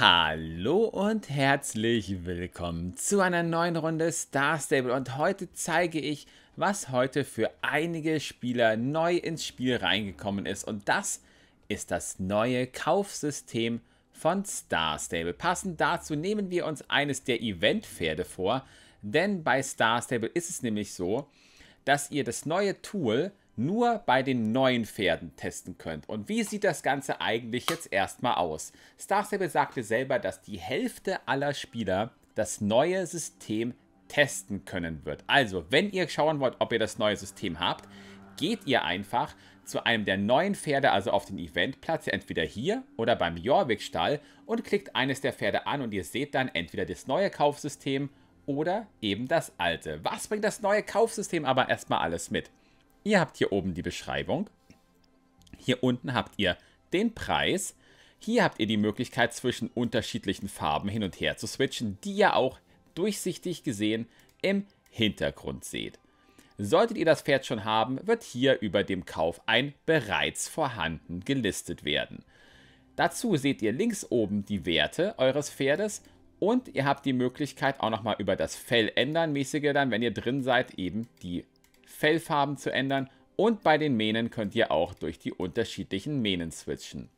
Hallo und herzlich willkommen zu einer neuen Runde Star Stable und heute zeige ich, was heute für einige Spieler neu ins Spiel reingekommen ist und das ist das neue Kaufsystem von Star Stable. Passend dazu nehmen wir uns eines der Eventpferde vor, denn bei Star Stable ist es nämlich so, dass ihr das neue Tool nur bei den neuen Pferden testen könnt. Und wie sieht das Ganze eigentlich jetzt erstmal aus? Star Stable sagte selber, dass die Hälfte aller Spieler das neue System testen können wird. Also, wenn ihr schauen wollt, ob ihr das neue System habt, geht ihr einfach zu einem der neuen Pferde, also auf den Eventplatz, entweder hier oder beim Jorvik-Stall und klickt eines der Pferde an und ihr seht dann entweder das neue Kaufsystem oder eben das alte. Was bringt das neue Kaufsystem aber erstmal alles mit? Ihr habt hier oben die Beschreibung. Hier unten habt ihr den Preis. Hier habt ihr die Möglichkeit, zwischen unterschiedlichen Farben hin und her zu switchen, die ihr auch durchsichtig gesehen im Hintergrund seht. Solltet ihr das Pferd schon haben, wird hier über dem Kauf ein bereits vorhanden gelistet werden. Dazu seht ihr links oben die Werte eures Pferdes und ihr habt die Möglichkeit auch nochmal über das Fell ändern mäßige dann, wenn ihr drin seid, eben die Fellfarben zu ändern und bei den Mähnen könnt ihr auch durch die unterschiedlichen Mähnen switchen.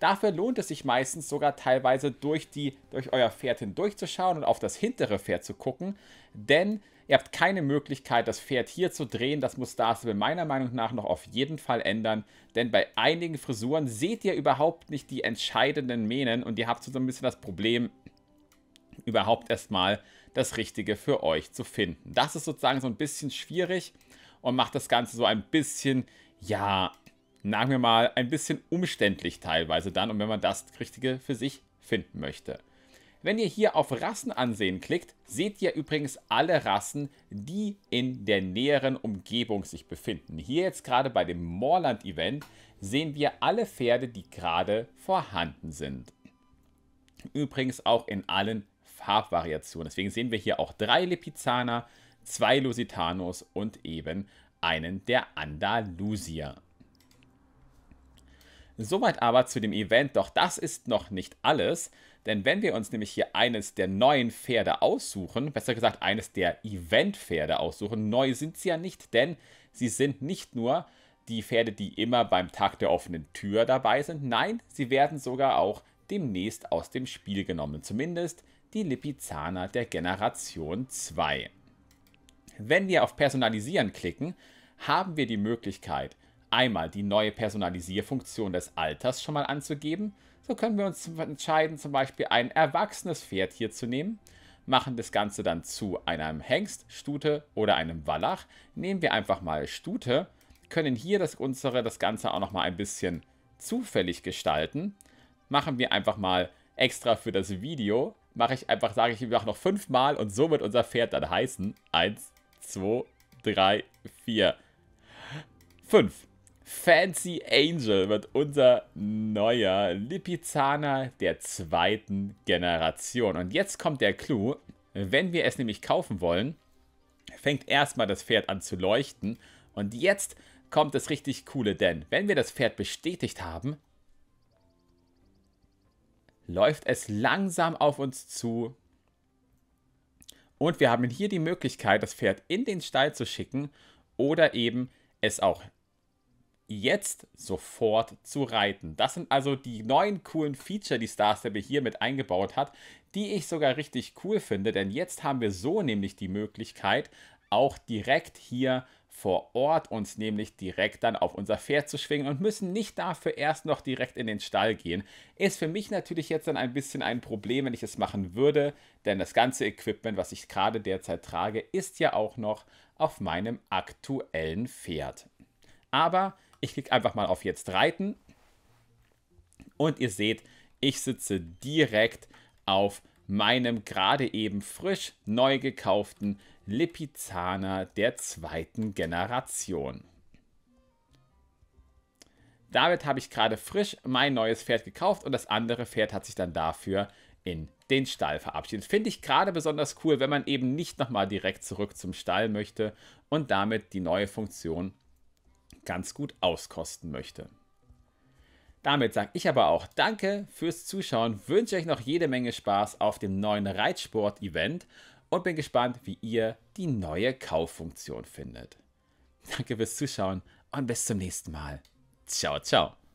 Dafür lohnt es sich meistens sogar teilweise durch, die, durch euer Pferd hindurchzuschauen und auf das hintere Pferd zu gucken, denn ihr habt keine Möglichkeit, das Pferd hier zu drehen. Das muss Darstable meiner Meinung nach noch auf jeden Fall ändern, denn bei einigen Frisuren seht ihr überhaupt nicht die entscheidenden Mähnen und ihr habt so ein bisschen das Problem, überhaupt erstmal das Richtige für euch zu finden. Das ist sozusagen so ein bisschen schwierig und macht das Ganze so ein bisschen, ja, sagen wir mal, ein bisschen umständlich teilweise dann und wenn man das Richtige für sich finden möchte. Wenn ihr hier auf Rassen ansehen klickt, seht ihr übrigens alle Rassen, die in der näheren Umgebung sich befinden. Hier jetzt gerade bei dem Moorland Event sehen wir alle Pferde, die gerade vorhanden sind. Übrigens auch in allen Farbvariation. Deswegen sehen wir hier auch drei Lipizzaner, zwei Lusitanos und eben einen der Andalusier. Soweit aber zu dem Event, doch das ist noch nicht alles, denn wenn wir uns nämlich hier eines der neuen Pferde aussuchen, besser gesagt eines der Event-Pferde aussuchen, neu sind sie ja nicht, denn sie sind nicht nur die Pferde, die immer beim Tag der offenen Tür dabei sind, nein, sie werden sogar auch demnächst aus dem Spiel genommen, zumindest die Lipizzaner der Generation 2. Wenn wir auf Personalisieren klicken, haben wir die Möglichkeit, einmal die neue Personalisierfunktion des Alters schon mal anzugeben. So können wir uns entscheiden, zum Beispiel ein erwachsenes Pferd hier zu nehmen, machen das Ganze dann zu einem Hengst, Stute oder einem Wallach. Nehmen wir einfach mal Stute, können hier das unsere das Ganze auch noch mal ein bisschen zufällig gestalten machen wir einfach mal extra für das Video, mache ich einfach, sage ich, wir machen noch fünfmal und so wird unser Pferd dann heißen. Eins, zwei, drei, vier, fünf. Fancy Angel wird unser neuer Lipizzaner der zweiten Generation. Und jetzt kommt der Clou, wenn wir es nämlich kaufen wollen, fängt erstmal das Pferd an zu leuchten. Und jetzt kommt das richtig coole, denn wenn wir das Pferd bestätigt haben, läuft es langsam auf uns zu. Und wir haben hier die Möglichkeit, das Pferd in den Stall zu schicken oder eben es auch jetzt sofort zu reiten. Das sind also die neuen coolen Feature, die Star Stable hier mit eingebaut hat, die ich sogar richtig cool finde, denn jetzt haben wir so nämlich die Möglichkeit, auch direkt hier vor Ort uns nämlich direkt dann auf unser Pferd zu schwingen und müssen nicht dafür erst noch direkt in den Stall gehen. Ist für mich natürlich jetzt dann ein bisschen ein Problem, wenn ich es machen würde, denn das ganze Equipment, was ich gerade derzeit trage, ist ja auch noch auf meinem aktuellen Pferd. Aber ich klicke einfach mal auf jetzt reiten und ihr seht, ich sitze direkt auf meinem gerade eben frisch neu gekauften Lipizzaner der zweiten Generation. Damit habe ich gerade frisch mein neues Pferd gekauft und das andere Pferd hat sich dann dafür in den Stall verabschiedet. Finde ich gerade besonders cool, wenn man eben nicht nochmal direkt zurück zum Stall möchte und damit die neue Funktion ganz gut auskosten möchte. Damit sage ich aber auch Danke fürs Zuschauen, wünsche euch noch jede Menge Spaß auf dem neuen Reitsport-Event und bin gespannt, wie ihr die neue Kauffunktion findet. Danke fürs Zuschauen und bis zum nächsten Mal. Ciao, ciao.